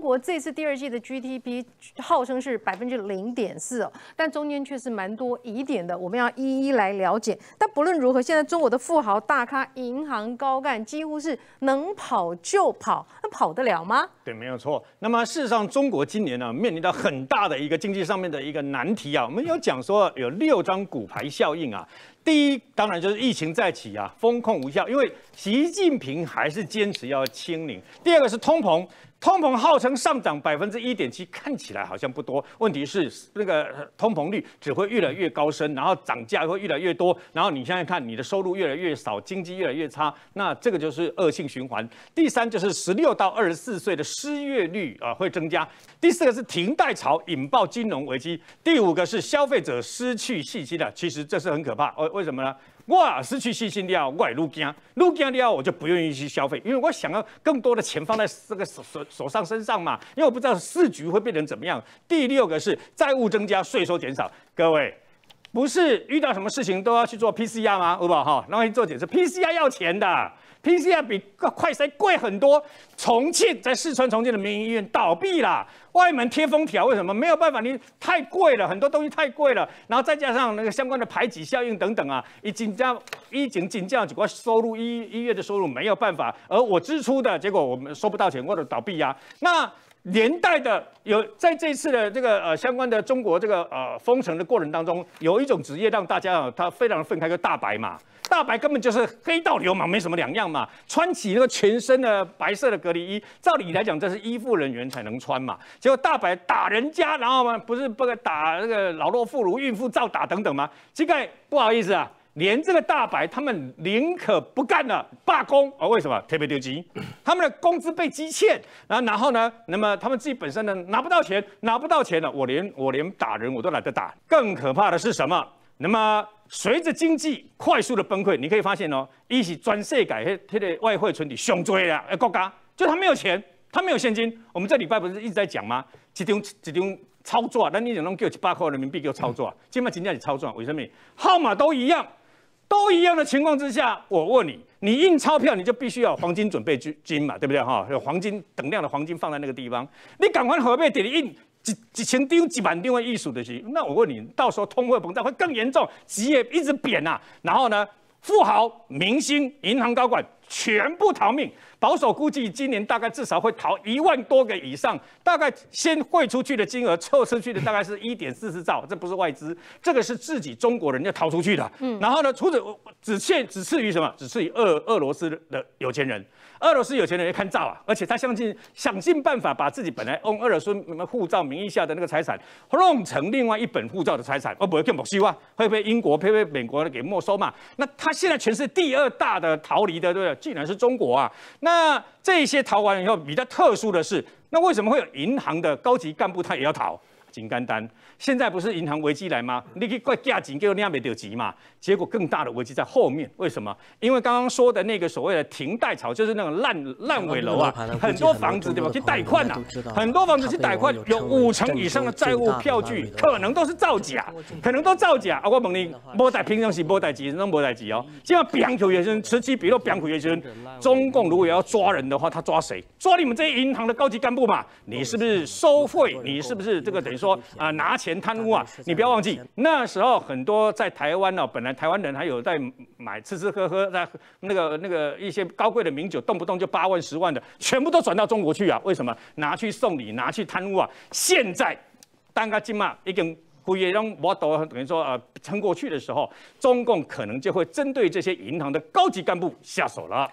中国这次第二季的 GDP 号称是百分之零点四，但中间却是蛮多疑点的，我们要一一来了解。但不论如何，现在中国的富豪、大咖、银行高干几乎是能跑就跑，那跑得了吗？对，没有错。那么事实上，中国今年呢，面临到很大的一个经济上面的一个难题啊。我们有讲说有六张骨牌效应啊。第一，当然就是疫情再起啊，风控无效，因为习近平还是坚持要清零。第二个是通膨，通膨号称上涨百分之一点七，看起来好像不多，问题是那个通膨率只会越来越高升，然后涨价会越来越多，然后你现在看你的收入越来越少，经济越来越差，那这个就是恶性循环。第三就是十六到二十四岁的失业率啊会增加。第四个是停贷潮引爆金融危机。第五个是消费者失去信心了，其实这是很可怕为什么呢？我失去信心了，我也露惊，露惊了，我就不愿意去消费，因为我想要更多的钱放在这个手手手上身上嘛，因为我不知道市局会变成怎么样。第六个是债务增加，税收减少，各位。不是遇到什么事情都要去做 PCR 吗？好不好？哈，那我去做解释。PCR 要钱的，PCR 比快筛贵很多。重庆在四川，重庆的民营医院倒闭了，外门贴封条。为什么？没有办法，你太贵了，很多东西太贵了。然后再加上那个相关的排挤效应等等啊，一紧加已经紧降结果收入医医院的收入没有办法，而我支出的结果我们收不到钱或者倒闭呀。那。年代的有在这次的这个呃相关的中国这个呃封城的过程当中，有一种职业让大家啊他非常愤慨，叫大白嘛。大白根本就是黑道流氓没什么两样嘛，穿起那个全身的白色的隔离衣，照理来讲这是医护人员才能穿嘛，结果大白打人家，然后嘛不是不打那个老弱妇孺、孕妇照打等等嘛，膝盖不好意思啊。连这个大白，他们宁可不干了，罢工哦？为什么？特别丢机，他们的工资被积欠，然后然后呢？那么他们自己本身呢，拿不到钱，拿不到钱了，我连我连打人我都懒得打。更可怕的是什么？那么随着经济快速的崩溃，你可以发现哦，一是专世改迄迄个外汇存底上多了，哎，国家就他没有钱，他没有现金。我们这礼拜不是一直在讲吗？一张一张操作啊，那你想拢叫一百块人民币给我操作啊？这嘛真正是操作，为什么？号码都一样。都一样的情况之下，我问你，你印钞票，你就必须要黄金准备金嘛，对不对哈？有黄金等量的黄金放在那个地方，你赶快后面点印几几千丢几百万吨的易数的金，那我问你，到时候通货膨胀会更严重，企业一直贬呐，然后呢，富豪、明星、银行高管全部逃命。保守估计，今年大概至少会逃一万多个以上。大概先汇出去的金额，撤出去的大概是 一点四十兆。这不是外资，这个是自己中国人要逃出去的。嗯，然后呢，除此只限只次于什么？只次于俄俄罗斯的有钱人。俄罗斯有钱人也看照啊，而且他相信想尽办法把自己本来用俄罗斯护照名义下的那个财产，弄成另外一本护照的财产。哦，不会更不希望会被英国、会被美国给没收嘛？那他现在全是第二大的逃离的，对对？竟然是中国啊，那。那这些逃完以后比较特殊的是，那为什么会有银行的高级干部他也要逃？紧干单，现在不是银行危机来吗？你去怪价紧，结果你也没得急嘛。结果更大的危机在后面，为什么？因为刚刚说的那个所谓的停贷潮，就是那种烂烂尾楼啊，很多房子对吧？去贷款呐，很多房子去贷款，有五成以上的债务票据可能都是造假，可能都造假。啊，我问你，无代平常是无代志，那种无代志哦。这样辩护也准，此起彼落昂口也准。中共如果要抓人的话，他抓谁？抓你们这些银行的高级干部嘛？你是不是收费？你是不是这个等于说？说啊，拿钱贪污啊！你不要忘记，那时候很多在台湾呢，本来台湾人还有在买吃吃喝喝，在那个那个一些高贵的名酒，动不动就八万十万的，全部都转到中国去啊！为什么拿去送礼，拿去贪污啊？现在当个金马一根胡月让我都等于说啊，撑过去的时候，中共可能就会针对这些银行的高级干部下手了。